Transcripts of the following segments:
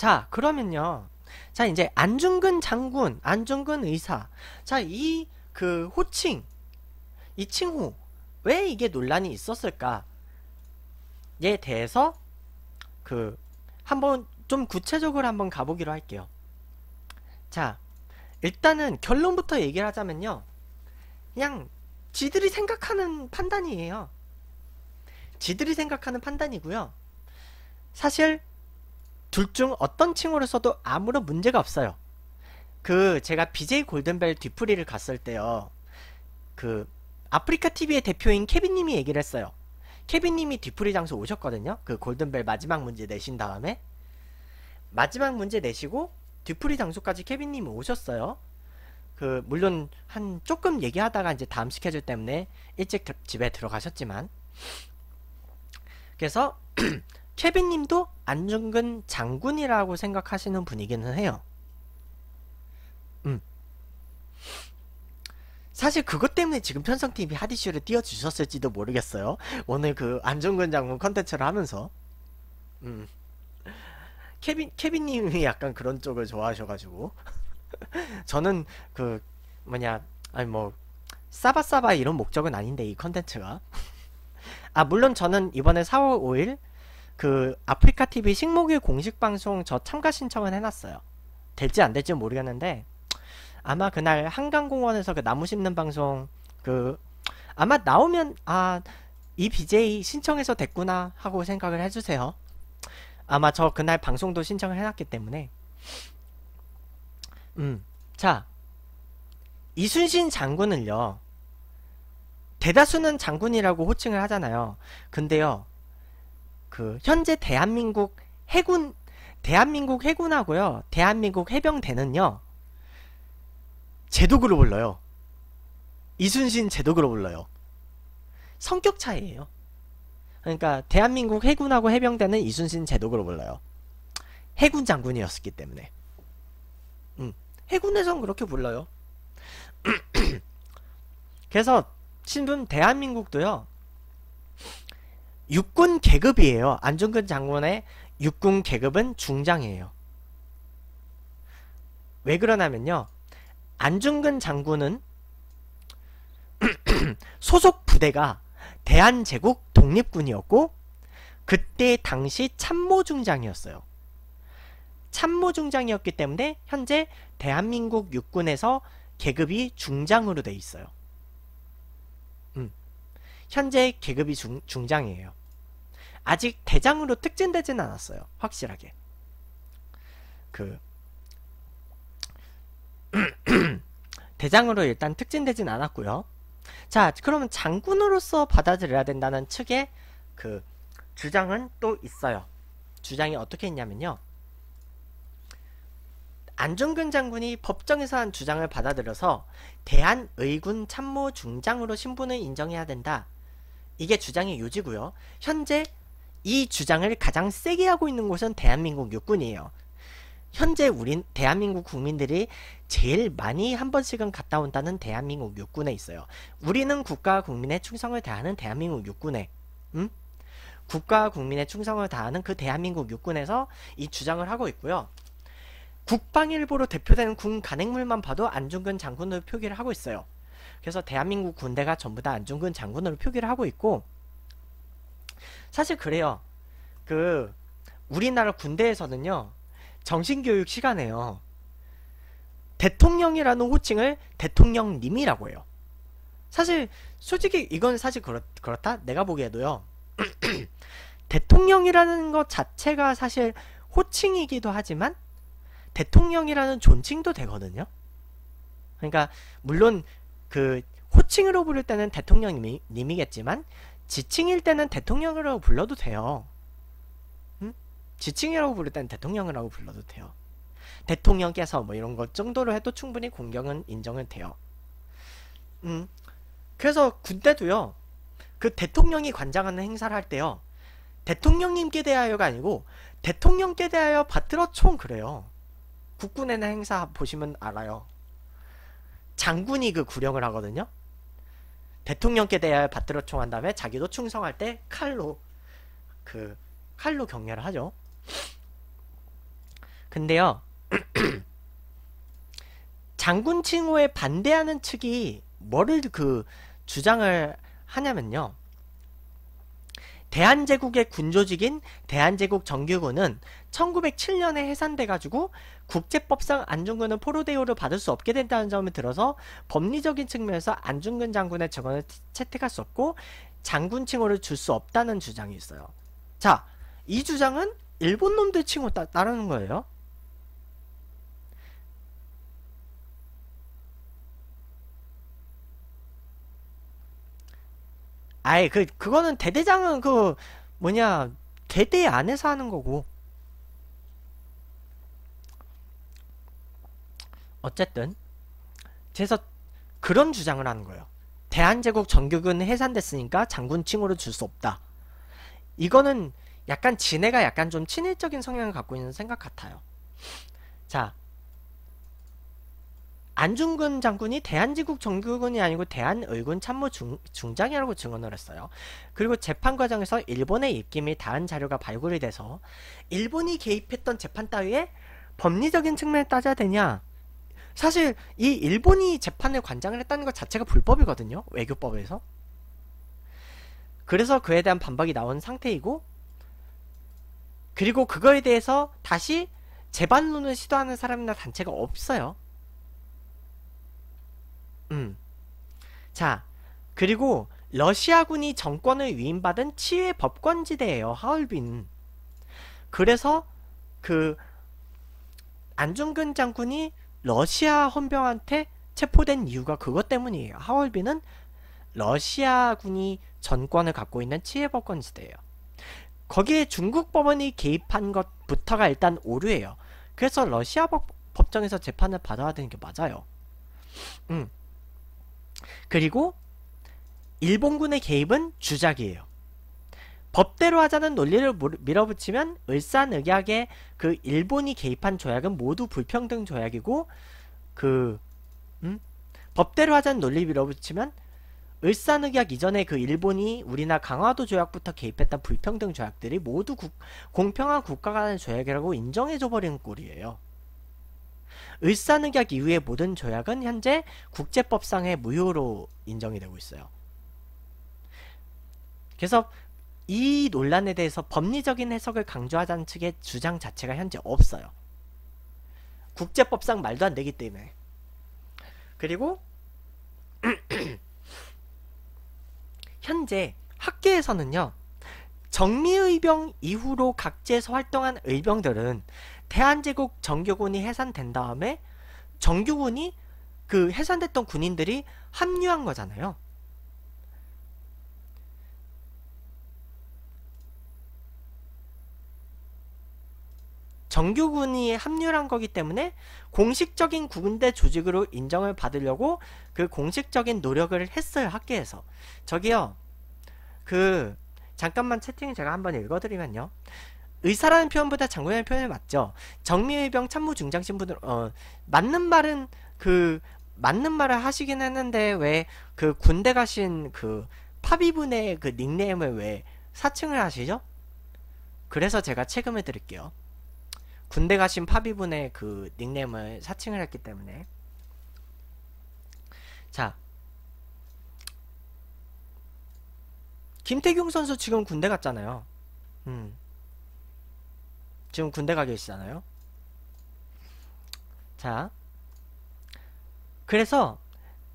자 그러면요 자 이제 안중근 장군 안중근 의사 자 이 그 호칭 이 칭호 왜 이게 논란이 있었을까에 대해서 그 한번 좀 구체적으로 한번 가보기로 할게요 자 일단은 결론부터 얘기를 하자면요 그냥 지들이 생각하는 판단이에요 지들이 생각하는 판단이고요 사실 둘중 어떤 칭호를 써도 아무런 문제가 없어요. 그 제가 BJ 골든벨 뒤풀이를 갔을 때요. 그 아프리카 TV의 대표인 케빈님이 얘기를 했어요. 케빈님이 뒤풀이 장소 오셨거든요. 그 골든벨 마지막 문제 내신 다음에 마지막 문제 내시고 뒤풀이 장소까지 케빈님이 오셨어요. 그 물론 한 조금 얘기하다가 이제 다음 스케줄 때문에 일찍 집에 들어가셨지만 그래서 최빈님도 안중근 장군이라고 생각하시는 분이기는 해요. 음. 사실 그것 때문에 지금 편성TV 하디쇼를 띄워주셨을지도 모르겠어요. 오늘 그 안중근 장군 컨텐츠를 하면서. 음. 케빈, 케빈님이 약간 그런 쪽을 좋아하셔가지고. 저는 그, 뭐냐, 아니 뭐, 싸바싸바 이런 목적은 아닌데, 이 컨텐츠가. 아, 물론 저는 이번에 4월 5일 그 아프리카 TV 식목일 공식 방송 저 참가 신청은 해놨어요. 될지 안 될지 모르겠는데 아마 그날 한강공원에서 그 나무 심는 방송 그 아마 나오면 아 이 BJ 신청해서 됐구나 하고 생각을 해주세요. 아마 저 그날 방송도 신청을 해놨기 때문에 음자 이순신 장군을요 대다수는 장군이라고 호칭을 하잖아요. 근데요 그 현재 대한민국 해군 대한민국 해군하고요. 대한민국 해병대는요. 제독으로 불러요. 이순신 제독으로 불러요. 성격 차이에요 그러니까 대한민국 해군하고 해병대는 이순신 제독으로 불러요. 해군 장군이었기 때문에. 음, 해군에선 그렇게 불러요. 그래서 신분 대한민국도요. 육군 계급이에요. 안중근 장군의 육군 계급은 중장이에요. 왜 그러냐면요. 안중근 장군은 소속 부대가 대한제국 독립군이었고 그때 당시 참모중장이었어요. 참모중장이었기 때문에 현재 대한민국 육군에서 계급이 중장으로 돼 있어요. 음. 현재 계급이 중, 중장이에요. 아직 대장으로 특진되진 않았어요. 확실하게. 그 대장으로 일단 특진되진 않았고요. 자, 그러면 장군으로서 받아들여야 된다는 측의 그 주장은 또 있어요. 주장이 어떻게 했냐면요 안중근 장군이 법정에서 한 주장을 받아들여서 대한의군 참모 중장으로 신분을 인정해야 된다. 이게 주장의 요지고요. 현재 이 주장을 가장 세게 하고 있는 곳은 대한민국 육군이에요. 현재 우리 대한민국 국민들이 제일 많이 한 번씩은 갔다 온다는 대한민국 육군에 있어요. 우리는 국가 국민의 충성을 다하는 대한민국 육군에 음? 국가 국민의 충성을 다하는 그 대한민국 육군에서 이 주장을 하고 있고요. 국방일보로 대표되는 군 간행물만 봐도 안중근 장군으로 표기를 하고 있어요. 그래서 대한민국 군대가 전부 다 안중근 장군으로 표기를 하고 있고 사실 그래요. 그 우리나라 군대에서는요. 정신교육 시간에요. 대통령이라는 호칭을 대통령님이라고 해요. 사실 솔직히 이건 사실 그렇, 그렇다? 내가 보기에도요. 대통령이라는 것 자체가 사실 호칭이기도 하지만 대통령이라는 존칭도 되거든요. 그러니까 물론 그 호칭으로 부를 때는 대통령님이겠지만 지칭일 때는 대통령이라고 불러도 돼요. 응? 지칭이라고 부를 때는 대통령이라고 불러도 돼요. 대통령께서 뭐 이런 것 정도로 해도 충분히 공경은 인정은 돼요. 응? 그래서 군대도요. 그 대통령이 관장하는 행사를 할 때요. 대통령님께 대하여가 아니고 대통령께 대하여 받들어 총 그래요. 국군에는 행사 보시면 알아요. 장군이 그 구령을 하거든요. 대통령께 대하여 받들어 총한 다음에 자기도 충성할 때 칼로 그 칼로 격려를 하죠. 근데요. 장군 칭호에 반대하는 측이 뭐를 그 주장을 하냐면요. 대한제국의 군조직인 대한제국 정규군은 1907년에 해산돼가지고 국제법상 안중근은 포로대우를 받을 수 없게 된다는 점을 들어서 법리적인 측면에서 안중근 장군의 증언을 채택할 수 없고 장군 칭호를 줄 수 없다는 주장이 있어요. 자, 이 주장은 일본 놈들 칭호 따, 따르는 거예요. 아예 그 그거는 대대장은 그 뭐냐 대대 안에서 하는 거고 어쨌든 그래서 그런 주장을 하는 거예요. 대한제국 정규군 해산됐으니까 장군 칭호를 줄 수 없다. 이거는 약간 진해가 약간 좀 친일적인 성향을 갖고 있는 생각 같아요. 자, 안중근 장군이 대한제국 정규군이 아니고 대한의군 참모 중, 장이라고 증언을 했어요. 그리고 재판 과정에서 일본의 입김 이 다른 자료가 발굴이 돼서 일본이 개입했던 재판 따위에 법리적인 측면에 따져야 되냐 사실 이 일본이 재판에 관장을 했다는 것 자체가 불법이거든요. 외교법에서. 그래서 그에 대한 반박이 나온 상태이고 그리고 그거에 대해서 다시 재반론을 시도하는 사람이나 단체가 없어요. 음. 자, 그리고 러시아군이 정권을 위임받은 치외 법권지대예요. 하얼빈은. 그래서 그 안중근 장군이 러시아 헌병한테 체포된 이유가 그것 때문이에요. 하얼빈은 러시아군이 전권을 갖고 있는 치해법권 지대예요. 거기에 중국 법원이 개입한 것부터가 일단 오류예요. 그래서 러시아 법, 법정에서 재판을 받아야 되는 게 맞아요. 음. 그리고 일본군의 개입은 주작이에요. 법대로 하자는 논리를 밀어붙이면 을산의약에그 일본이 개입한 조약은 모두 불평등 조약이고 그 음? 법대로 하자는 논리 밀어붙이면 을산의약 이전에 그 일본이 우리나 강화도 조약부터 개입했던 불평등 조약들이 모두 국, 공평한 국가 간의 조약이라고 인정해줘버리는 꼴이에요. 을산의약 이후의 모든 조약은 현재 국제법상의 무효로 인정이 되고 있어요. 그래서 이 논란에 대해서 법리적인 해석을 강조하자는 측의 주장 자체가 현재 없어요. 국제법상 말도 안 되기 때문에. 그리고 현재 학계에서는요. 정미의병 이후로 각지에서 활동한 의병들은 대한제국 정규군이 해산된 다음에 정규군이 그 해산됐던 군인들이 합류한 거잖아요. 정규군이 합류한 를 거기 때문에 공식적인 군대 조직으로 인정을 받으려고 그 공식적인 노력을 했어요 학계에서 저기요 그 잠깐만 채팅 제가 한번 읽어드리면요 의사라는 표현보다 장군이라는 표현이 맞죠 정미의병 참모 중장 신분으로 어, 맞는 말은 그 맞는 말을 하시긴 했는데 왜 그 군대 가신 그 파비분의 그 닉네임을 왜 사칭을 하시죠? 그래서 제가 체금해 드릴게요. 군대 가신 파비분의 그 닉네임을 사칭을 했기 때문에 자 김태경 선수 지금 군대 갔잖아요 음. 지금 군대 가 계시잖아요 자 그래서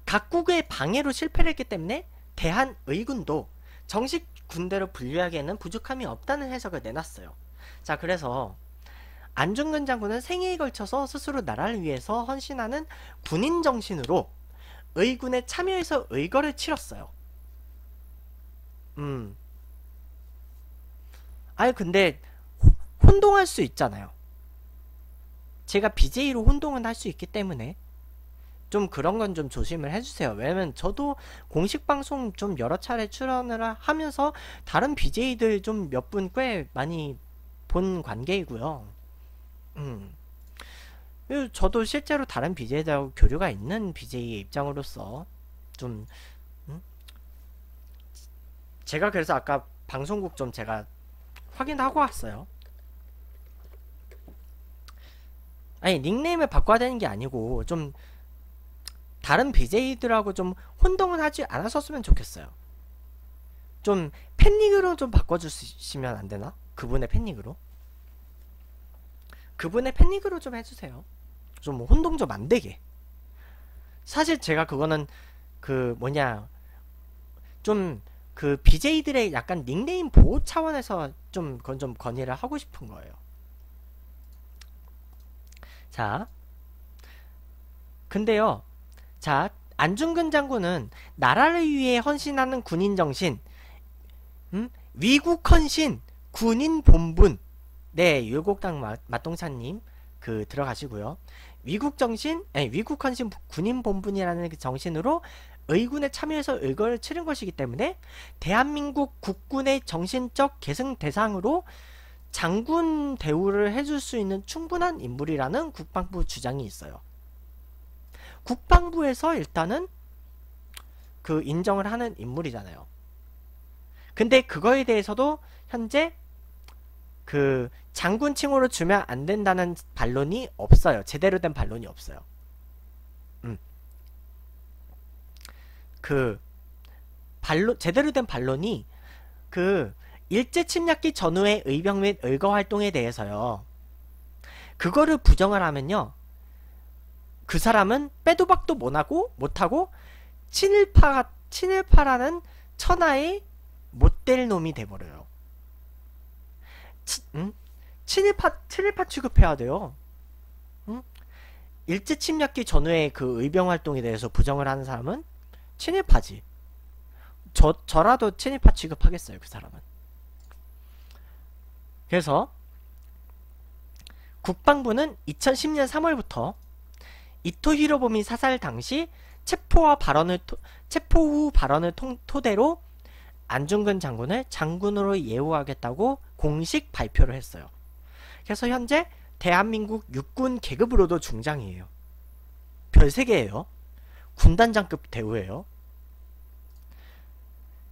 각국의 방해로 실패를 했기 때문에 대한의군도 정식 군대로 분류하기에는 부족함이 없다는 해석을 내놨어요 자 그래서 안중근 장군은 생애에 걸쳐서 스스로 나라를 위해서 헌신하는 군인 정신으로 의군에 참여해서 의거를 치렀어요. 음. 아니 근데 혼동할 수 있잖아요. 제가 BJ로 혼동은 할 수 있기 때문에 좀 그런 건 좀 조심을 해주세요. 왜냐면 저도 공식 방송 좀 여러 차례 출연을 하면서 다른 BJ들 좀 몇 분 꽤 많이 본 관계이고요. 음. 저도 실제로 다른 BJ들하고 교류가 있는 BJ의 입장으로서 좀 음? 제가 그래서 아까 방송국 좀 제가 확인하고 왔어요. 아니 닉네임을 바꿔야 되는 게 아니고 좀 다른 BJ들하고 좀 혼동을 하지 않았었으면 좋겠어요. 좀 팬닉으로 좀 바꿔주시면 안 되나? 그분의 팬닉으로? 그분의 패닉으로좀 해주세요. 좀 혼동 좀 안 되게. 사실 제가 그거는 그 뭐냐 좀 그 BJ들의 약간 닉네임 보호 차원에서 좀 그건 좀 건의를 하고 싶은 거예요. 자, 근데요, 자 안중근 장군은 나라를 위해 헌신하는 군인 정신, 음? 위국 헌신, 군인 본분, 네, 율곡당 맛동차님 그 들어가시고요. 위국 정신, 아니 예, 위국 헌신 군인 본분이라는 그 정신으로 의군에 참여해서 의거를 치른 것이기 때문에 대한민국 국군의 정신적 계승 대상으로 장군 대우를 해줄 수 있는 충분한 인물이라는 국방부 주장이 있어요. 국방부에서 일단은 그 인정을 하는 인물이잖아요. 근데 그거에 대해서도 현재 그 장군칭호로 주면 안 된다는 반론이 없어요. 제대로 된 반론이 없어요. 음. 그 반론 제대로 된 반론이 그 일제 침략기 전후의 의병 및 의거 활동에 대해서요. 그거를 부정을 하면요. 그 사람은 빼도박도 못하고 못하고 친일파 친일파라는 천하의 못될 놈이 돼버려요. 음? 친일파 친일파 취급해야 돼요. 응? 일제 침략기 전후의 그 의병 활동에 대해서 부정을 하는 사람은 친일파지. 저 저라도 친일파 취급하겠어요 그 사람은. 그래서 국방부는 2010년 3월부터 이토 히로부미 사살 당시 체포와 발언을 토, 체포 후 발언을 통, 토대로 안중근 장군을 장군으로 예우하겠다고 공식 발표를 했어요. 그래서 현재 대한민국 육군 계급으로도 중장이에요. 별 3개예요. 군단장급 대우예요.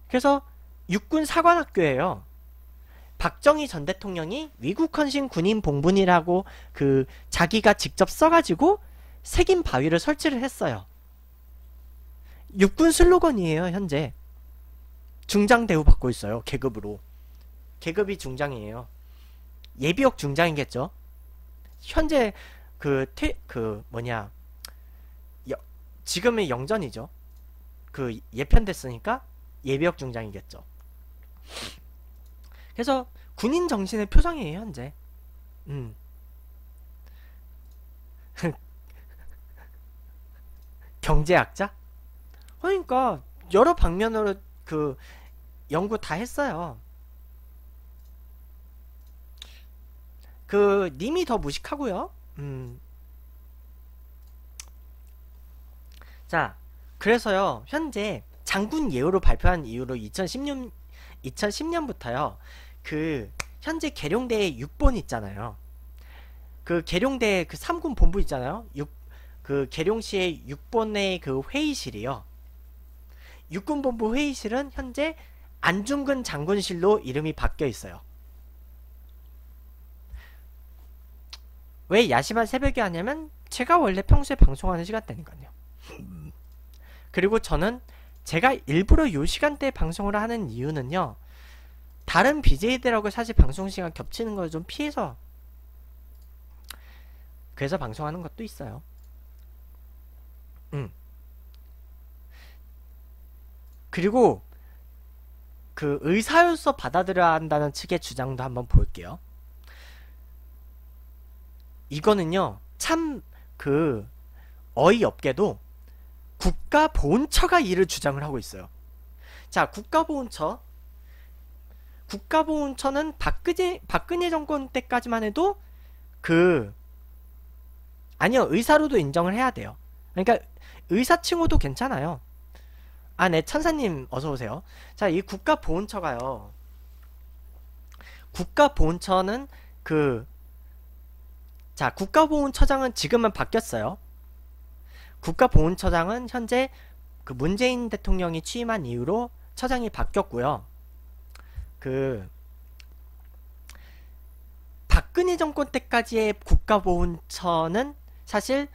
그래서 육군 사관학교예요. 박정희 전 대통령이 미국 헌신 군인 봉분이라고 그 자기가 직접 써가지고 색인 바위를 설치를 했어요. 육군 슬로건이에요 현재 중장 대우 받고 있어요 계급으로 계급이 중장이에요 예비역 중장이겠죠. 현재 그, 퇴, 그 뭐냐 여, 지금은 영전이죠. 그 예편됐으니까 예비역 중장이겠죠. 그래서 군인 정신의 표정이에요 현재. 음. 경제학자? 그러니까 여러 방면으로 그 연구 다 했어요. 그 님이 더 무식하고요. 음. 자, 그래서요. 현재 장군 예우로 발표한 이후로 2016 2010년부터요. 그 현재 계룡대 6번 있잖아요. 그 계룡대 그 3군 본부 있잖아요. 6, 그 계룡시의 6번의 그 회의실이요. 6군 본부 회의실은 현재 안중근 장군실로 이름이 바뀌어 있어요. 왜 야심한 새벽에 하냐면 제가 원래 평소에 방송하는 시간대니까요. 그리고 저는 제가 일부러 요 시간대에 방송을 하는 이유는요. 다른 BJ들하고 사실 방송 시간 겹치는 걸 좀 피해서 그래서 방송하는 것도 있어요. 음. 그리고 그 의사로서 받아들여야 한다는 측의 주장도 한번 볼게요. 이거는요 참 그 어이없게도 국가보훈처가 이를 주장을 하고 있어요. 자 국가보훈처 국가보훈처는 박근혜 박근혜 정권 때까지만 해도 그 아니요 의사로도 인정을 해야 돼요. 그러니까 의사 칭호도 괜찮아요. 아, 네, 천사님, 어서오세요. 자, 이 국가보훈처가요. 국가보훈처는 그 자, 국가보훈처장은 지금은 바뀌었어요. 국가보훈처장은 현재 그 문재인 대통령이 취임한 이후로 처장이 바뀌었고요. 그 박근혜 정권 때까지의 국가보훈처는 사실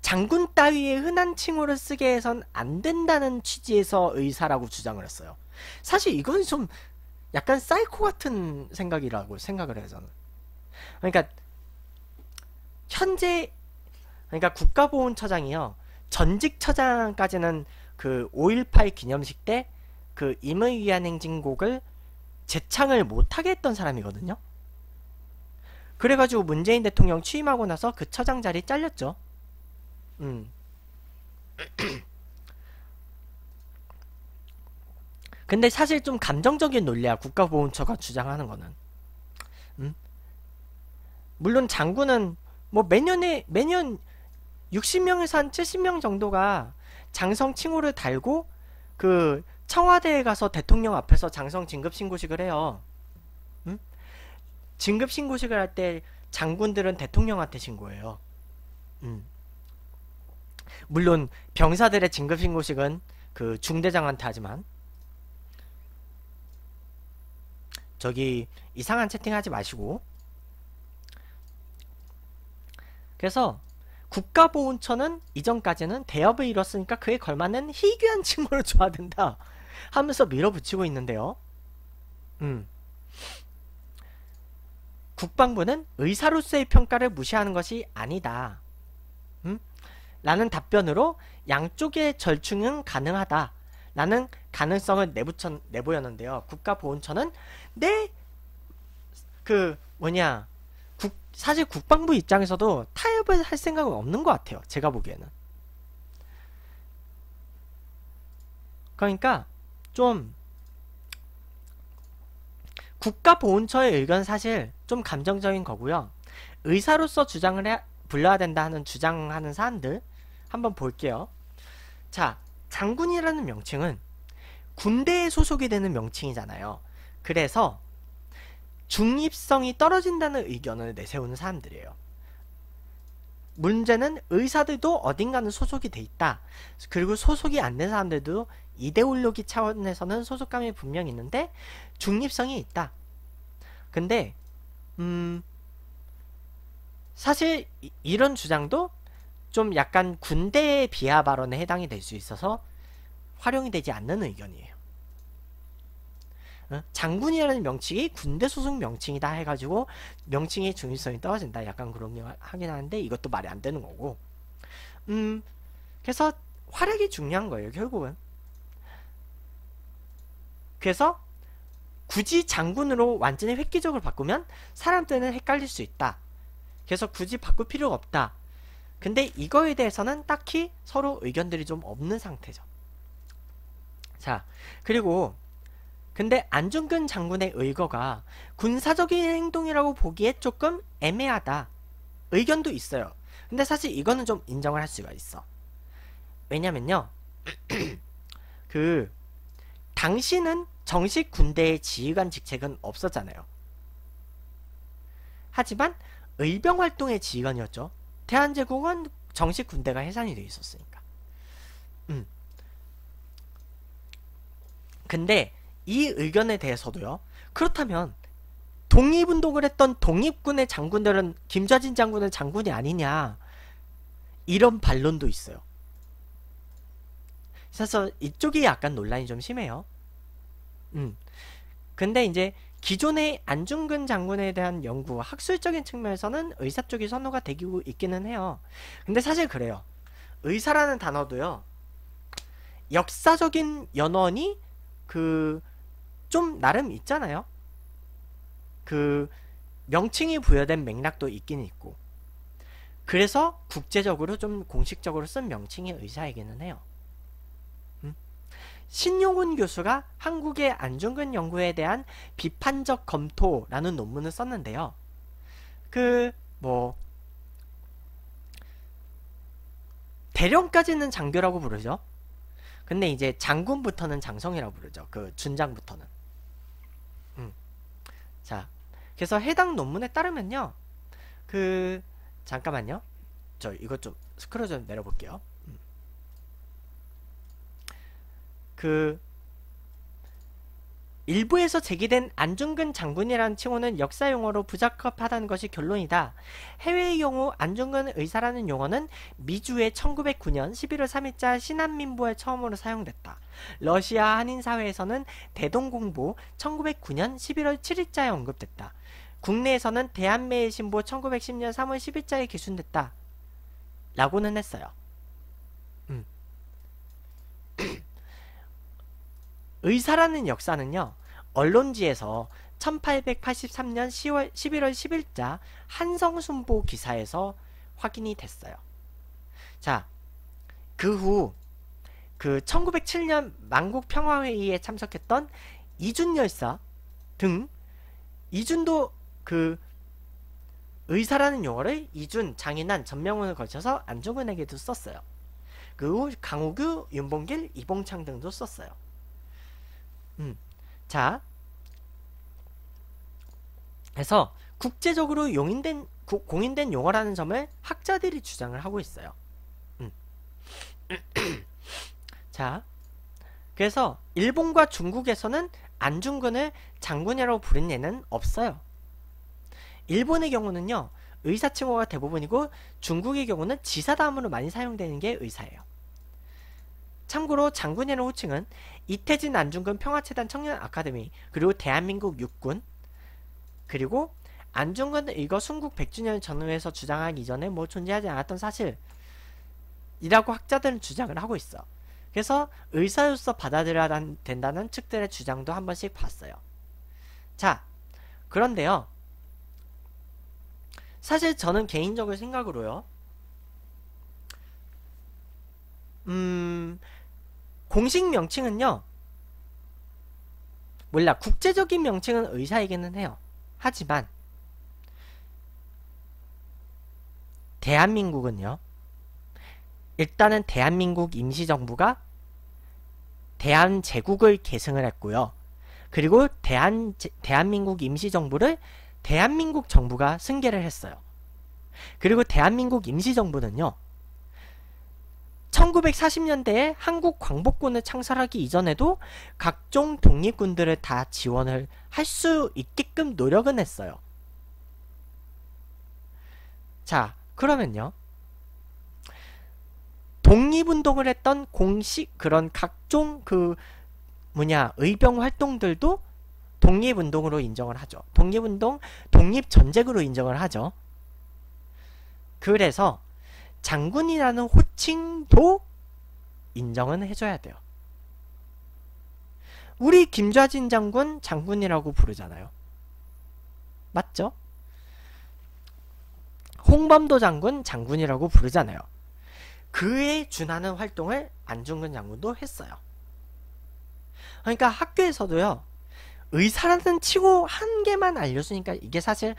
장군 따위의 흔한 칭호를 쓰게 해선 안 된다는 취지에서 의사라고 주장을 했어요. 사실 이건 좀 약간 사이코 같은 생각이라고 생각을 해요 저는. 그러니까 현재 그러니까 국가보훈처장이요. 전직 처장까지는 그 5.18 기념식 때 그 임의 위한 행진곡을 재창을 못하게 했던 사람이거든요. 그래가지고 문재인 대통령 취임하고 나서 그 처장 자리 에 잘렸죠. 음. 근데 사실 좀 감정적인 논리야 국가보훈처가 주장하는 거는 음? 물론 장군은 뭐 매년에 매년 60명에서 한 70명 정도가 장성 칭호를 달고 그 청와대에 가서 대통령 앞에서 장성 진급 신고식을 해요. 응? 진급 신고식을 할 때 장군들은 대통령한테 신고해요. 응. 물론 병사들의 진급 신고식은 그 중대장한테 하지만 저기 이상한 채팅하지 마시고 그래서 국가보훈처는 이전까지는 대업을 이뤘으니까 그에 걸맞는 희귀한 징후를 줘야 된다 하면서 밀어붙이고 있는데요. 음. 국방부는 의사로서의 평가를 무시하는 것이 아니다. 음? 라는 답변으로 양쪽의 절충은 가능하다. 라는 가능성을 내부쳐, 내보였는데요. 국가보훈처는 내, 그, 뭐냐, 사실 국방부 입장에서도 타협을 할 생각은 없는 것 같아요. 제가 보기에는. 그러니까 좀 국가보훈처의 의견 사실 좀 감정적인 거고요. 의사로서 주장을 해, 불러야 된다 하는 주장하는 사람들 한번 볼게요. 자, 장군이라는 명칭은 군대에 소속이 되는 명칭이잖아요. 그래서 중립성이 떨어진다는 의견을 내세우는 사람들이에요. 문제는 의사들도 어딘가는 소속이 돼 있다. 그리고 소속이 안 된 사람들도 이데올로기 차원에서는 소속감이 분명 있는데 중립성이 있다. 근데 음 사실 이, 런 주장도 좀 약간 군대의 비하 발언에 해당이 될 수 있어서 활용이 되지 않는 의견이에요. 장군이라는 명칭이 군대 소속 명칭이다 해가지고 명칭의 중요성이 떨어진다 약간 그런 게 하긴 하는데 이것도 말이 안 되는 거고 음 그래서 활약이 중요한 거예요 결국은 그래서 굳이 장군으로 완전히 획기적으로 바꾸면 사람들은 헷갈릴 수 있다 그래서 굳이 바꿀 필요가 없다 근데 이거에 대해서는 딱히 서로 의견들이 좀 없는 상태죠 자 그리고 근데 안중근 장군의 의거가 군사적인 행동이라고 보기에 조금 애매하다 의견도 있어요. 근데 사실 이거는 좀 인정을 할 수가 있어. 왜냐면요. 그 당신은 정식 군대의 지휘관 직책은 없었잖아요. 하지만 의병 활동의 지휘관이었죠. 대한제국은 정식 군대가 해산이 되어 있었으니까. 음. 근데 이 의견에 대해서도요. 그렇다면 독립운동을 했던 독립군의 장군들은 김좌진 장군의 장군이 아니냐 이런 반론도 있어요. 그래서 이쪽이 약간 논란이 좀 심해요. 음. 근데 이제 기존의 안중근 장군에 대한 연구 학술적인 측면에서는 의사 쪽이 선호가 되고 있기는 해요. 근데 사실 그래요. 의사라는 단어도요. 역사적인 연원이 그좀 나름 있잖아요. 그 명칭이 부여된 맥락도 있긴 있고. 그래서 국제적으로 좀 공식적으로 쓴 명칭이 의사이기는 해요. 음? 신용훈 교수가 한국의 안중근 연구에 대한 비판적 검토라는 논문을 썼는데요. 그, 뭐, 대령까지는 장교라고 부르죠. 근데 이제 장군부터는 장성이라고 부르죠. 그 준장부터는. 자, 그래서 해당 논문에 따르면요. 그 잠깐만요. 저 이것 좀 스크롤 좀 내려볼게요. 음. 그 일부에서 제기된 안중근 장군이라는 칭호는 역사 용어로 부적합하다는 것이 결론이다. 해외의 경우 안중근 의사라는 용어는 미주의 1909년 11월 3일자 신한민부에 처음으로 사용됐다. 러시아 한인사회에서는 대동공보 1909년 11월 7일자에 언급됐다. 국내에서는 대한매일신보 1910년 3월 10일자에 기준됐다. 라고는 했어요. 의사라는 역사는요. 언론지에서 1883년 10월 11월 10일자 한성순보 기사에서 확인이 됐어요. 자, 그 후그 1907년 그 만국평화회의에 참석했던 이준 열사 등 이준도 그 의사라는 용어를 이준, 장인환 전명훈을 거쳐서 안중근에게도 썼어요. 그 후강우규 윤봉길, 이봉창 등도 썼어요. 음. 자, 그래서 국제적으로 용인된 고, 공인된 용어라는 점을 학자들이 주장을 하고 있어요. 음. 자, 그래서 일본과 중국에서는 안중근을 장군이라고 부른 예는 없어요. 일본의 경우는요. 의사 칭호가 대부분이고 중국의 경우는 지사 다음으로 많이 사용되는 게 의사예요. 참고로 장군이라는 호칭은 이태진 안중근 평화재단 청년 아카데미 그리고 대한민국 육군 그리고 안중근 이거 순국 100주년 전후에서 주장하기 이전에 뭐 존재하지 않았던 사실이라고 학자들은 주장을 하고 있어. 그래서 의사로서 받아들여야 된다는 측들의 주장도 한 번씩 봤어요. 자, 그런데요. 사실 저는 개인적인 생각으로요. 음, 공식 명칭은요. 몰라 국제적인 명칭은 의사에게는 해요. 하지만 대한민국은요. 일단은 대한민국 임시정부가 대한제국을 계승을 했고요. 그리고 대한, 대한민국 임시정부를 대한민국 정부가 승계를 했어요. 그리고 대한민국 임시정부는요. 1940년대에 한국 광복군을 창설하기 이전에도 각종 독립군들을 다 지원을 할 수 있게끔 노력은 했어요. 자, 그러면요. 독립운동을 했던 공식 그런 각종 그 뭐냐 의병 활동들도 독립운동으로 인정을 하죠. 독립운동, 독립전쟁으로 인정을 하죠. 그래서 장군이라는 호칭도 인정은 해줘야 돼요. 우리 김좌진 장군 장군이라고 부르잖아요. 맞죠? 홍범도 장군 장군이라고 부르잖아요. 그에 준하는 활동을 안중근 장군도 했어요. 그러니까 학교에서도요. 의사라는 치고 한 개만 알려주니까 이게 사실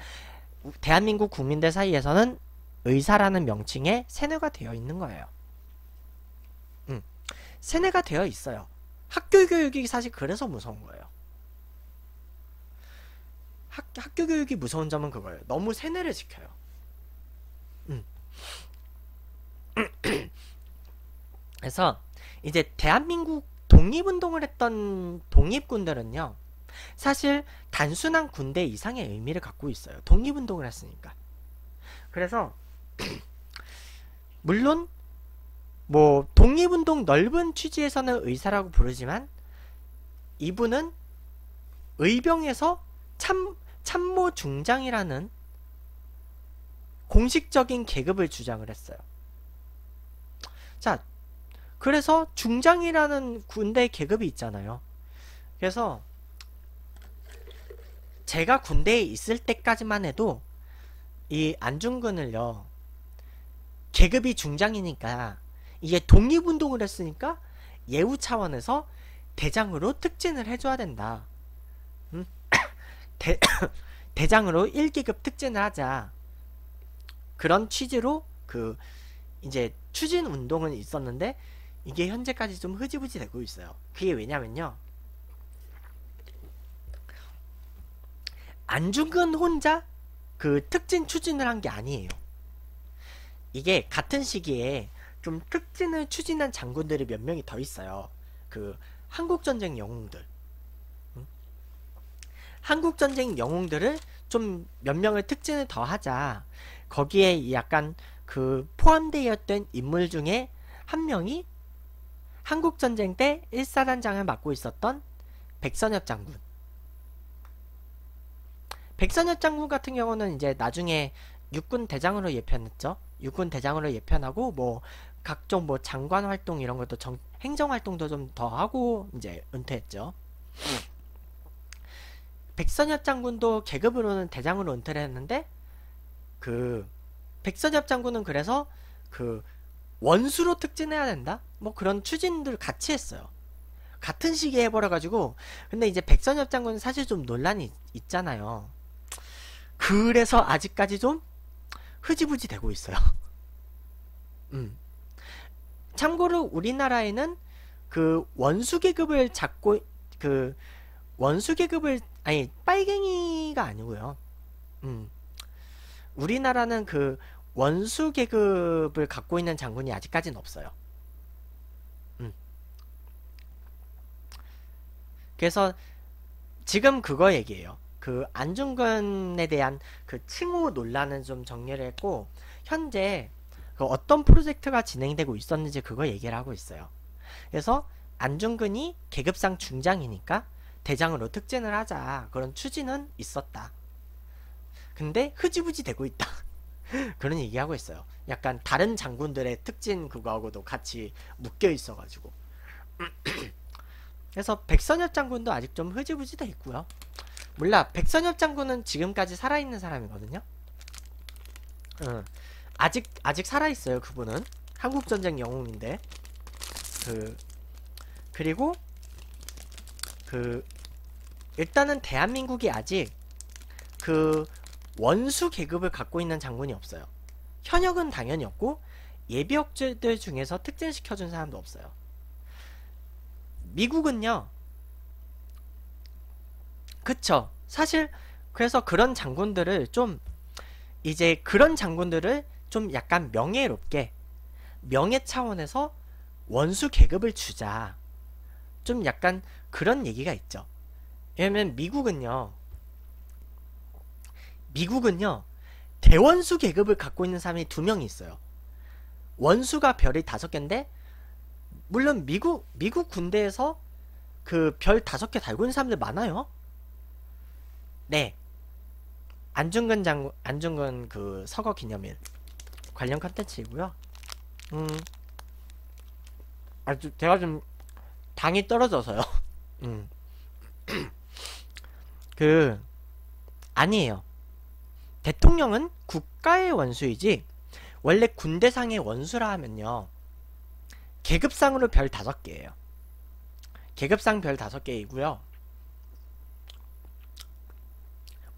대한민국 국민들 사이에서는 의사라는 명칭에 세뇌가 되어 있는 거예요. 음, 세뇌가 되어 있어요. 학교 교육이 사실 그래서 무서운 거예요. 학, 학교 교육이 무서운 점은 그거예요. 너무 세뇌를 시켜요. 음. 그래서 이제 대한민국 독립운동을 했던 독립군들은요. 사실 단순한 군대 이상의 의미를 갖고 있어요. 독립운동을 했으니까. 그래서 물론 뭐 독립운동 넓은 취지에서는 의사라고 부르지만 이분은 의병에서 참, 참모 중장이라는 공식적인 계급을 주장을 했어요. 자, 그래서 중장이라는 군대 계급이 있잖아요. 그래서 제가 군대에 있을 때까지만 해도 이 안중근을요 계급이 중장이니까 이게 독립운동을 했으니까 예우 차원에서 대장으로 특진을 해줘야 된다. 음? 대, 대장으로 1계급 특진을 하자. 그런 취지로 그 이제 추진 운동은 있었는데 이게 현재까지 좀 흐지부지 되고 있어요. 그게 왜냐면요. 안중근 혼자 그 특진 추진을 한 게 아니에요. 이게 같은 시기에 좀 특진을 추진한 장군들이 몇 명이 더 있어요. 그 한국전쟁 영웅들. 한국전쟁 영웅들을 좀 몇 명을 특진을 더 하자. 거기에 약간 그 포함되었던 인물 중에 한 명이 한국전쟁 때 1사단장을 맡고 있었던 백선엽 장군. 백선엽 장군 같은 경우는 이제 나중에 육군 대장으로 예편했죠. 육군 대장으로 예편하고 뭐 각종 뭐 장관 활동 이런 것도 정, 행정 활동도 좀 더 하고 이제 은퇴했죠. 백선엽 장군도 계급으로는 대장으로 은퇴를 했는데 그 백선엽 장군은 그래서 그 원수로 특진해야 된다? 뭐 그런 추진들 같이 했어요. 같은 시기에 해버려가지고 근데 이제 백선엽 장군은 사실 좀 논란이 있잖아요. 그래서 아직까지 좀 흐지부지 되고 있어요. 음. 참고로 우리나라에는 그 원수 계급을 잡고 그 원수 계급을 아니 빨갱이가 아니고요. 음. 우리나라는 그 원수 계급을 갖고 있는 장군이 아직까지는 없어요. 음. 그래서 지금 그거 얘기예요. 그 안중근에 대한 그 칭호 논란은 좀 정리를 했고 현재 그 어떤 프로젝트가 진행되고 있었는지 그거 얘기를 하고 있어요. 그래서 안중근이 계급상 중장이니까 대장으로 특진을 하자 그런 추진은 있었다. 근데 흐지부지 되고 있다. 그런 얘기하고 있어요. 약간 다른 장군들의 특진 그거하고도 같이 묶여 있어가지고. 그래서 백선엽 장군도 아직 좀 흐지부지 돼 있고요. 몰라 백선엽 장군은 지금까지 살아있는 사람이거든요 응. 아직 아직 살아있어요 그분은 한국전쟁 영웅인데 그 그리고 그 일단은 대한민국이 아직 그 원수 계급을 갖고 있는 장군이 없어요 현역은 당연히 없고 예비역제들 중에서 특진시켜준 사람도 없어요 미국은요 그쵸 사실 그래서 그런 장군들을 좀 이제 그런 장군들을 좀 약간 명예롭게 명예 차원에서 원수 계급을 주자 좀 약간 그런 얘기가 있죠 왜냐면 미국은요 미국은요 대원수 계급을 갖고 있는 사람이 두 명이 있어요 원수가 별이 다섯 개인데 물론 미국 미국 군대에서 그 별 다섯 개 달고 있는 사람들 많아요 네. 안중근 장 안중근 그 서거 기념일 관련 컨텐츠이고요. 음. 아주 제가 좀 당이 떨어져서요. 음. 그 아니에요. 대통령은 국가의 원수이지 원래 군대상의 원수라 하면요. 계급상으로 별 다섯 개예요. 계급상 별 다섯 개이고요.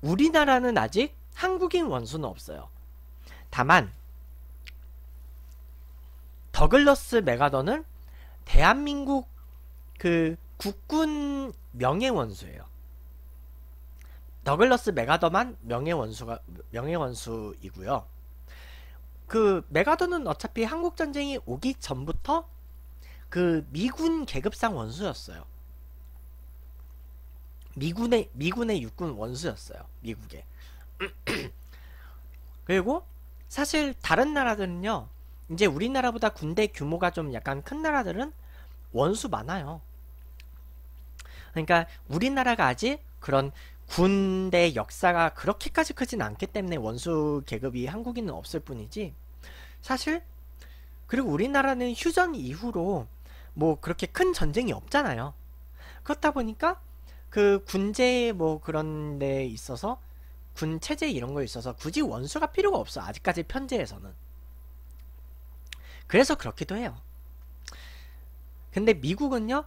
우리나라는 아직 한국인 원수는 없어요. 다만 더글러스 메가더는 대한민국 그 국군 명예 원수예요. 더글러스 메가더만 명예 원수가 명예 원수이고요. 그 메가더는 어차피 한국 전쟁이 오기 전부터 그 미군 계급상 원수였어요. 미군의 미군의 육군 원수였어요. 미국에. 그리고 사실 다른 나라들은요. 이제 우리나라보다 군대 규모가 좀 약간 큰 나라들은 원수 많아요. 그러니까 우리나라가 아직 그런 군대 역사가 그렇게까지 크진 않기 때문에 원수 계급이 한국인은 없을 뿐이지 사실 그리고 우리나라는 휴전 이후로 뭐 그렇게 큰 전쟁이 없잖아요. 그렇다 보니까 그 군제 뭐 그런 데 있어서 군 체제 이런 거 있어서 굳이 원수가 필요가 없어. 아직까지 편제에서는. 그래서 그렇기도 해요. 근데 미국은요.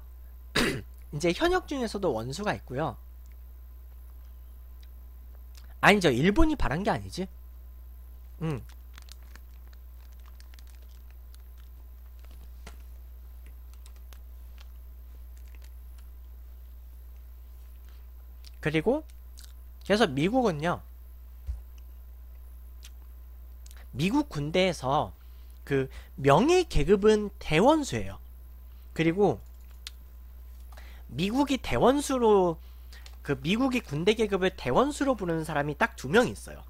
이제 현역 중에서도 원수가 있고요. 아니죠. 일본이 바란 게 아니지. 음. 그리고 그래서 미국은요. 미국 군대에서 그 명예 계급은 대원수예요. 그리고 미국이 대원수로 그 미국이 군대 계급을 대원수로 부르는 사람이 딱 두 명 있어요.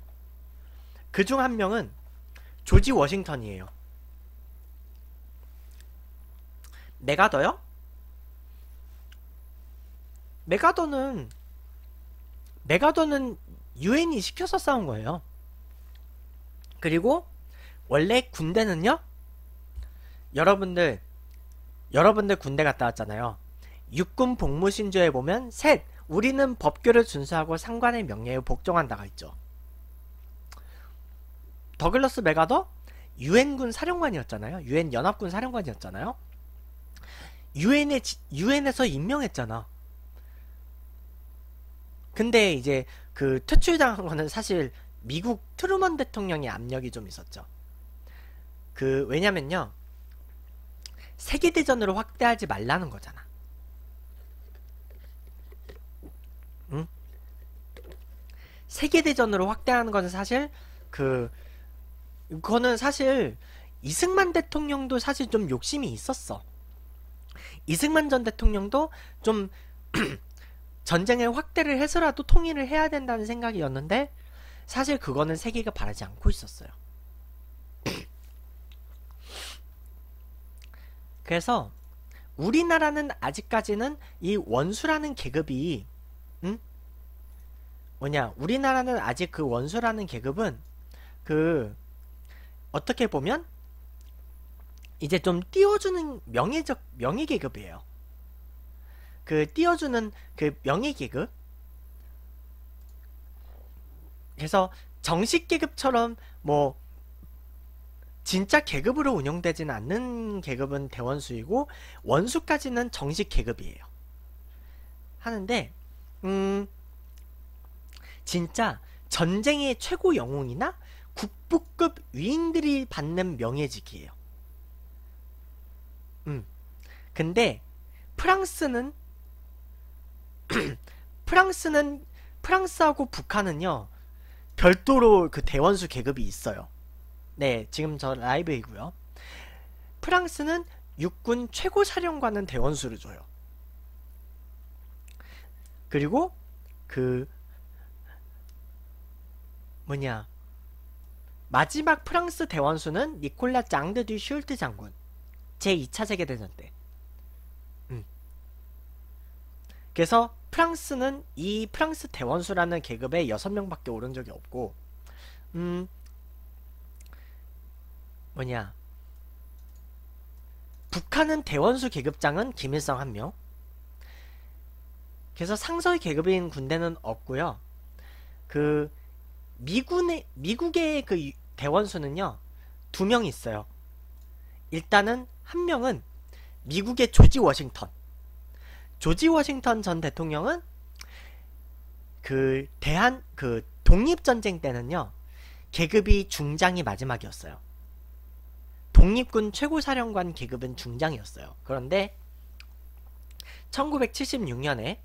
그 중 한 명은 조지 워싱턴이에요. 메가더요? 메가더는 메가도는 유엔이 시켜서 싸운 거예요. 그리고 원래 군대는요. 여러분들 여러분들 군대 갔다 왔잖아요. 육군 복무신조에 보면 셋 우리는 법규를 준수하고 상관의 명예에 복종한다가 있죠. 더글러스 메가더 유엔군 사령관이었잖아요. 유엔 연합군 사령관이었잖아요. 유엔에 유엔에서 임명했잖아. 근데 이제 그 퇴출당한 거는 사실 미국 트루먼 대통령의 압력이 좀 있었죠. 그 왜냐면요. 세계대전으로 확대하지 말라는 거잖아. 응? 세계대전으로 확대하는 거는 사실 그 그거는 사실 이승만 대통령도 사실 좀 욕심이 있었어. 이승만 전 대통령도 좀 전쟁의 확대를 해서라도 통일을 해야 된다는 생각이었는데 사실 그거는 세계가 바라지 않고 있었어요. 그래서 우리나라는 아직까지는 이 원수라는 계급이 응? 음? 뭐냐 우리나라는 아직 그 원수라는 계급은 그 어떻게 보면 이제 좀 띄워주는 명예적 명예 계급이에요. 그 띄워주는 그 명예 계급 그래서 정식 계급처럼 뭐 진짜 계급으로 운영되진 않는 계급은 대원수이고 원수까지는 정식 계급이에요 하는데 음 진짜 전쟁의 최고 영웅이나 국부급 위인들이 받는 명예직이에요 음 근데 프랑스는 프랑스는 프랑스하고 북한은요 별도로 그 대원수 계급이 있어요. 네, 지금 저 라이브이고요. 프랑스는 육군 최고 사령관은 대원수를 줘요. 그리고 그 뭐냐 마지막 프랑스 대원수는 니콜라 짱드 듀 슐트 장군 제2차 세계대전 때 음. 그래서 프랑스는 이 프랑스 대원수라는 계급에 6명밖에 오른 적이 없고 음 뭐냐 북한은 대원수 계급장은 김일성 한명 그래서 상설 계급인 군대는 없고요 그 미군의 미국의 그 대원수는요 두 명 있어요 일단은 한 명은 미국의 조지 워싱턴 조지 워싱턴 전 대통령은 그 대한 그 독립 전쟁 때는요 계급이 중장이 마지막이었어요. 독립군 최고사령관 계급은 중장이었어요. 그런데 1976년에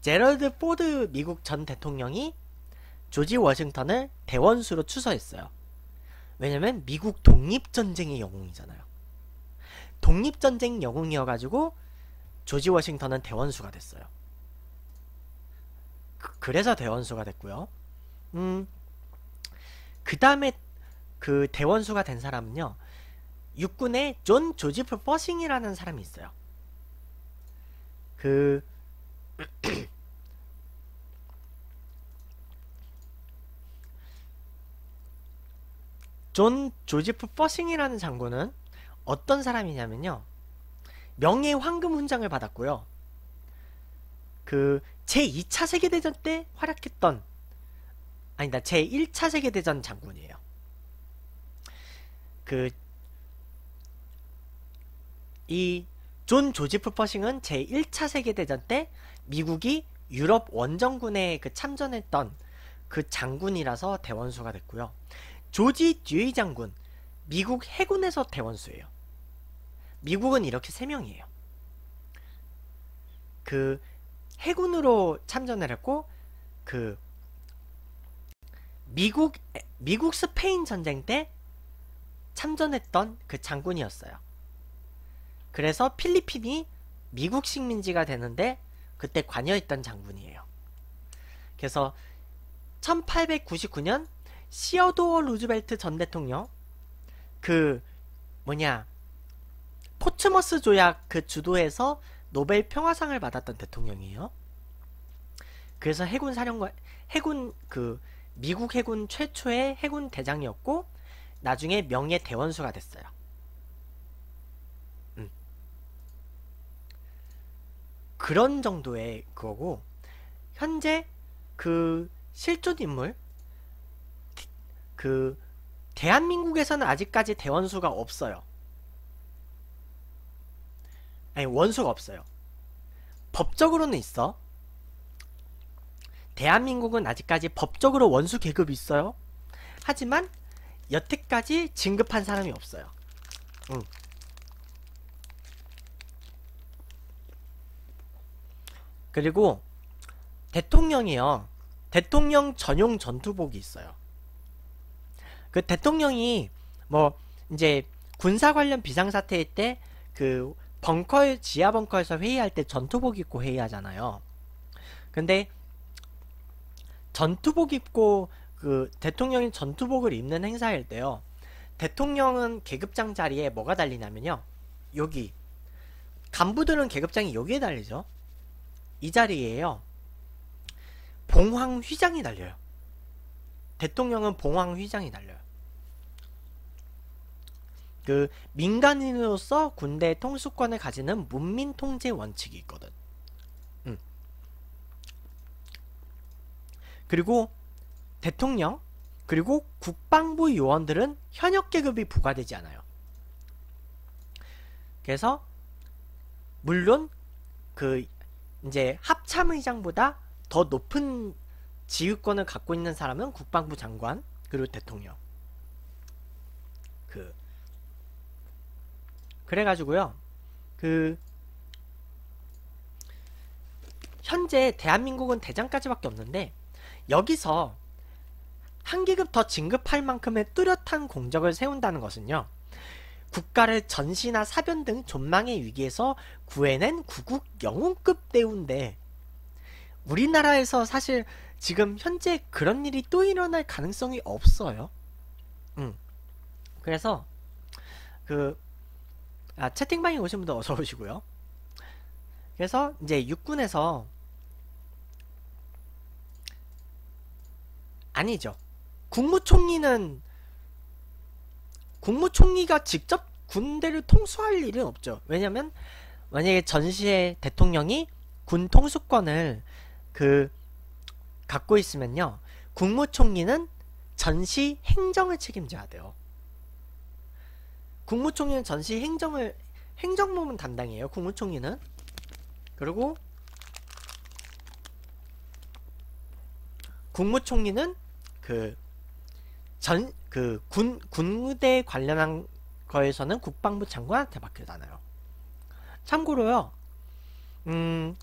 제럴드 포드 미국 전 대통령이 조지 워싱턴을 대원수로 추서했어요. 왜냐면 미국 독립전쟁의 영웅이잖아요. 독립전쟁 영웅이어가지고 조지 워싱턴은 대원수가 됐어요. 그, 그래서 대원수가 됐고요. 음, 그 다음에 그 대원수가 된 사람은요. 육군의 존 조지프 버싱이라는 사람이 있어요. 그 존 조지프 버싱이라는 장군은 어떤 사람이냐면요. 명예 황금 훈장을 받았고요. 그 제2차 세계대전 때 활약했던 아니다 제1차 세계대전 장군이에요. 그 이 존 조지 풀퍼싱은 제1차 세계대전 때 미국이 유럽 원정군에 그 참전했던 그 장군이라서 대원수가 됐고요. 조지 듀이 장군 미국 해군에서 대원수예요. 미국은 이렇게 세명이에요그 해군으로 참전을 했고 그 미국 미국 스페인 전쟁 때 참전했던 그 장군이었어요. 그래서 필리핀이 미국 식민지가 되는데 그때 관여했던 장군이에요. 그래서 1899년 시어도어 루즈벨트 전 대통령 그 뭐냐 포츠머스 조약 그 주도에서 노벨 평화상을 받았던 대통령이에요. 그래서 해군 사령관, 해군 그 미국 해군 최초의 해군 대장이었고 나중에 명예 대원수가 됐어요. 음. 그런 정도의 그거고 현재 그 실존 인물 그 대한민국에서는 아직까지 대원수가 없어요. 아니 원수가 없어요. 법적으로는 있어. 대한민국은 아직까지 법적으로 원수 계급이 있어요. 하지만 여태까지 진급한 사람이 없어요. 응. 그리고 대통령이요. 대통령 전용 전투복이 있어요. 그 대통령이 뭐 이제 군사 관련 비상사태 때그 벙커 지하 벙커에서 회의할 때 전투복 입고 회의하잖아요. 근데 전투복 입고 그 대통령이 전투복을 입는 행사일 때요. 대통령은 계급장 자리에 뭐가 달리냐면요. 여기 간부들은 계급장이 여기에 달리죠. 이 자리에요. 봉황 휘장이 달려요. 대통령은 봉황 휘장이 달려요. 그 민간인으로서 군대의 통수권을 가지는 문민 통제 원칙이 있거든. 그리고 대통령 그리고 국방부 요원들은 현역 계급이 부과되지 않아요. 그래서 물론 그 이제 합참의장보다 더 높은 지휘권을 갖고 있는 사람은 국방부 장관 그리고 대통령 그래가지고요. 그 현재 대한민국은 대장까지밖에 없는데 여기서 한 계급 더 진급할 만큼의 뚜렷한 공적을 세운다는 것은요. 국가를 전시나 사변 등 존망의 위기에서 구해낸 구국 영웅급 대우인데 우리나라에서 사실 지금 현재 그런 일이 또 일어날 가능성이 없어요. 음. 그래서 그 아, 채팅방에 오신 분들 어서 오시고요. 그래서 이제 육군에서 아니죠. 국무총리는 국무총리가 직접 군대를 통수할 일은 없죠. 왜냐면 만약에 전시의 대통령이 군 통수권을 그 갖고 있으면요. 국무총리는 전시 행정을 책임져야 돼요. 국무총리는 전시 행정을 행정부문 담당이에요. 국무총리는 그리고 국무총리는 그 전 그 군 군대 관련한 거에서는 국방부 장관한테 맡겨잖아요. 참고로요. 음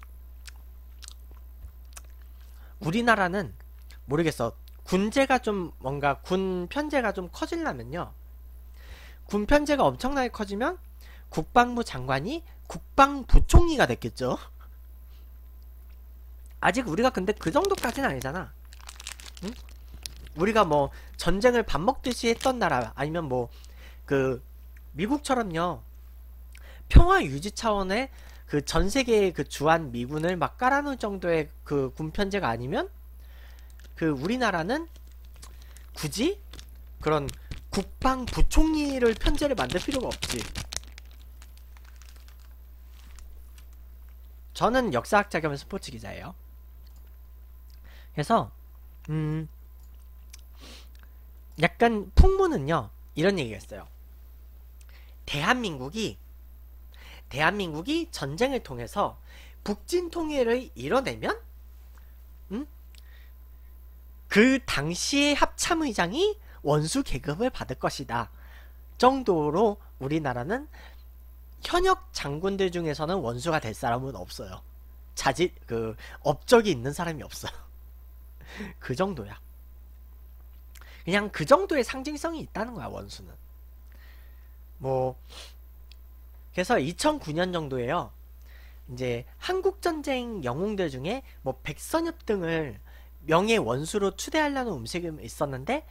우리나라는 모르겠어. 군제가 좀 뭔가 군 편제가 좀 커질라면요. 군편제가 엄청나게 커지면 국방부 장관이 국방부총리가 됐겠죠. 아직 우리가 근데 그 정도까지는 아니잖아. 응? 우리가 뭐 전쟁을 밥 먹듯이 했던 나라 아니면 뭐 그 미국처럼요. 평화 유지 차원의 그 전 세계의 그 주한 미군을 막 깔아놓을 정도의 그 군편제가 아니면 그 우리나라는 굳이 그런 국방부총리를 편제를 만들 필요가 없지 저는 역사학자 겸 스포츠 기자예요 그래서 음 약간 풍문은요 이런 얘기가 어요 대한민국이 대한민국이 전쟁을 통해서 북진 통일을 이뤄내면 음? 그 당시의 합참의장이 원수 계급을 받을 것이다. 정도로 우리나라는 현역 장군들 중에서는 원수가 될 사람은 없어요. 자질 그 업적이 있는 사람이 없어요. 그 정도야. 그냥 그 정도의 상징성이 있다는 거야 원수는. 뭐 그래서 2009년 정도에요. 이제 한국 전쟁 영웅들 중에 뭐 백선엽 등을 명예 원수로 추대하려는 움직임이 있었는데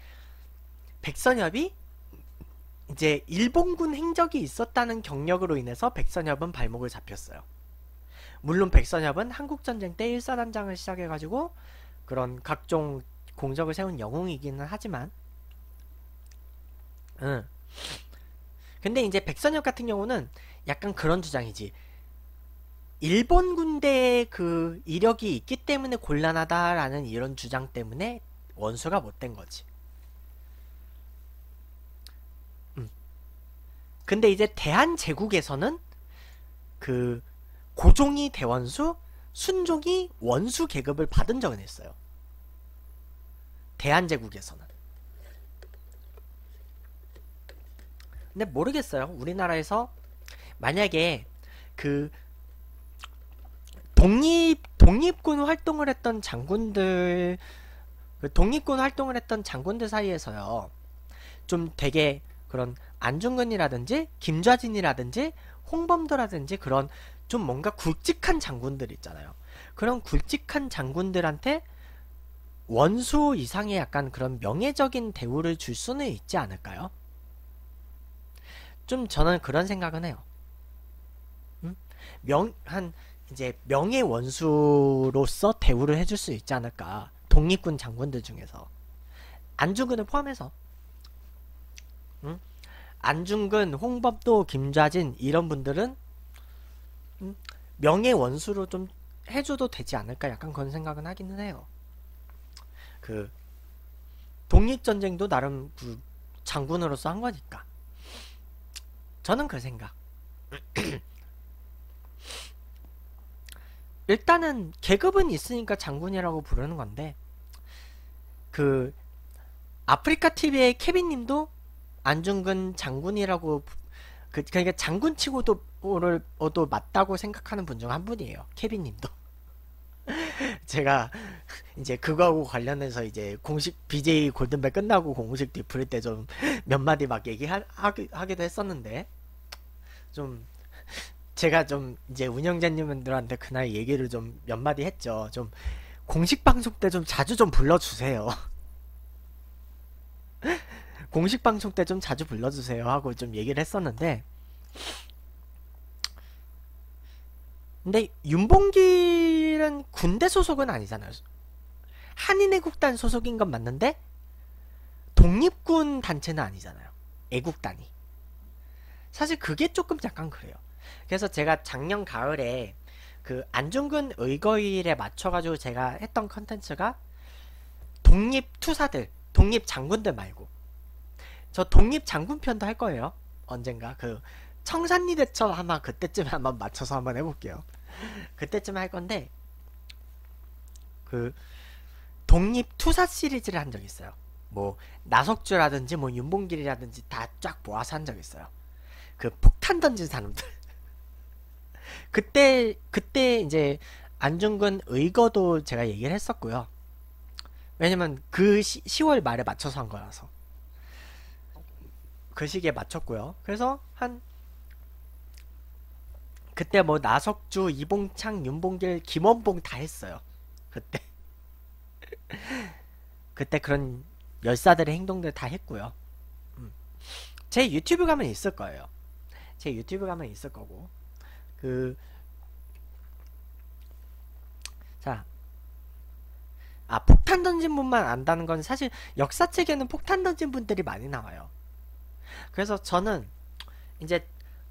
백선엽이 이제 일본군 행적이 있었다는 경력으로 인해서 백선엽은 발목을 잡혔어요. 물론 백선엽은 한국전쟁 때 일사단장을 시작해가지고 그런 각종 공적을 세운 영웅이기는 하지만 응. 근데 이제 백선엽 같은 경우는 약간 그런 주장이지 일본 군대의 그 이력이 있기 때문에 곤란하다라는 이런 주장 때문에 원수가 못 된 거지 근데 이제 대한제국에서는 그 고종이 대원수, 순종이 원수 계급을 받은 적은 있어요. 대한제국에서는. 근데 모르겠어요. 우리나라에서 만약에 그 독립 독립군 활동을 했던 장군들 그 독립군 활동을 했던 장군들 사이에서요. 좀 되게 그런 안중근이라든지 김좌진이라든지 홍범도라든지 그런 좀 뭔가 굵직한 장군들 있잖아요. 그런 굵직한 장군들한테 원수 이상의 약간 그런 명예적인 대우를 줄 수는 있지 않을까요? 좀 저는 그런 생각은 해요. 음? 명, 한, 이제 명예 원수로서 대우를 해줄 수 있지 않을까. 독립군 장군들 중에서. 안중근을 포함해서. 안중근, 홍범도, 김좌진 이런 분들은 명예 원수로 좀 해줘도 되지 않을까 약간 그런 생각은 하기는 해요. 그 독립전쟁도 나름 그 장군으로서 한 거니까 저는 그 생각 일단은 계급은 있으니까 장군이라고 부르는 건데 그 아프리카 TV의 케빈님도 안중근 장군이라고 그, 그러니까 장군치고도 오를 도 어, 맞다고 생각하는 분 중 한 분이에요. 케빈님도. 제가 이제 그거하고 관련해서 이제 공식 BJ 골든벨 끝나고 공식 뒤풀 이 때좀 몇 마디 막 얘기하기도 했었는데 좀 제가 좀 이제 운영자님들한테 그날 얘기를 좀 몇 마디 했죠. 좀 공식 방송 때 좀 자주 좀 불러주세요. 공식 방송 때 좀 자주 불러주세요 하고 좀 얘기를 했었는데 근데 윤봉길은 군대 소속은 아니잖아요. 한인애국단 소속인 건 맞는데 독립군 단체는 아니잖아요. 애국단이. 사실 그게 조금 약간 그래요. 그래서 제가 작년 가을에 그 안중근 의거일에 맞춰가지고 제가 했던 컨텐츠가 독립 투사들, 독립 장군들 말고 저 독립 장군편도 할 거예요. 언젠가 그 청산리 대첩 아마 그때쯤에 한번 맞춰서 한번 해볼게요. 그때쯤에 할 건데 그 독립 투사 시리즈를 한적 있어요. 뭐 나석주라든지 뭐 윤봉길이라든지 다 쫙 모아서 한적 있어요. 그 폭탄 던진 사람들. 그때 그때 이제 안중근 의거도 제가 얘기를 했었고요. 왜냐면 그 시, 10월 말에 맞춰서 한 거라서. 그 시기에 맞췄고요. 그래서 한 그때 뭐 나석주, 이봉창, 윤봉길, 김원봉 다 했어요. 그때 그때 그런 열사들의 행동들 다 했고요. 음. 제 유튜브 가면 있을 거예요. 제 유튜브 가면 있을 거고 그 자. 아 폭탄 던진 분만 안다는 건 사실 역사책에는 폭탄 던진 분들이 많이 나와요. 그래서 저는 이제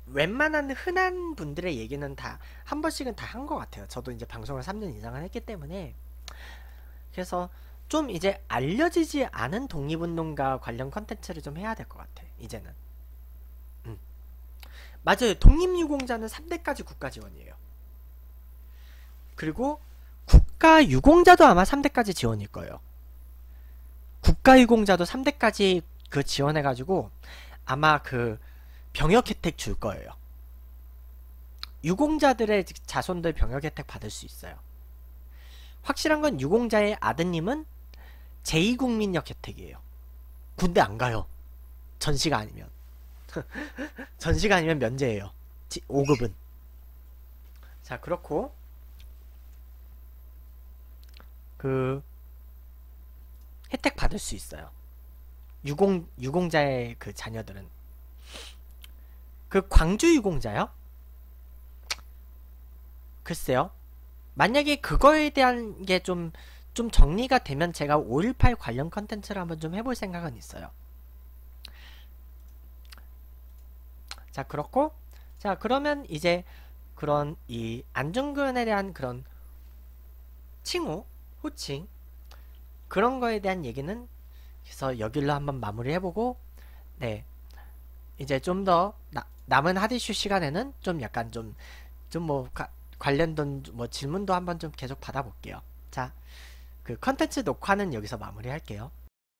웬만한 흔한 분들의 얘기는 다 한 번씩은 다 한 것 같아요. 저도 이제 방송을 3년 이상은 했기 때문에 그래서 좀 이제 알려지지 않은 독립운동가 관련 컨텐츠를 좀 해야 될 것 같아. 이제는. 음. 맞아요. 독립유공자는 3대까지 국가지원이에요. 그리고 국가유공자도 아마 3대까지 지원일 거예요. 국가유공자도 3대까지 그 지원해가지고 아마 그 병역 혜택 줄 거예요. 유공자들의 자손들 병역 혜택 받을 수 있어요. 확실한 건 유공자의 아드님은 제2국민역 혜택이에요. 군대 안 가요. 전시가 아니면. 전시가 아니면 면제예요. 5급은. 자, 그렇고 그 혜택 받을 수 있어요. 유공 유공자의 그 자녀들은 그 광주 유공자요? 글쎄요. 만약에 그거에 대한 게 좀 좀 정리가 되면 제가 5.18 관련 컨텐츠를 한번 좀 해볼 생각은 있어요. 자 그렇고 자 그러면 이제 그런 이 안중근에 대한 그런 칭호, 호칭 그런 거에 대한 얘기는 그래서 여기로 한번 마무리해보고 네 이제 좀 더 남은 하디슈 시간에는 좀 약간 좀 좀 뭐 관련된 뭐 질문도 한번 좀 계속 받아볼게요. 자, 그 컨텐츠 녹화는 여기서 마무리할게요.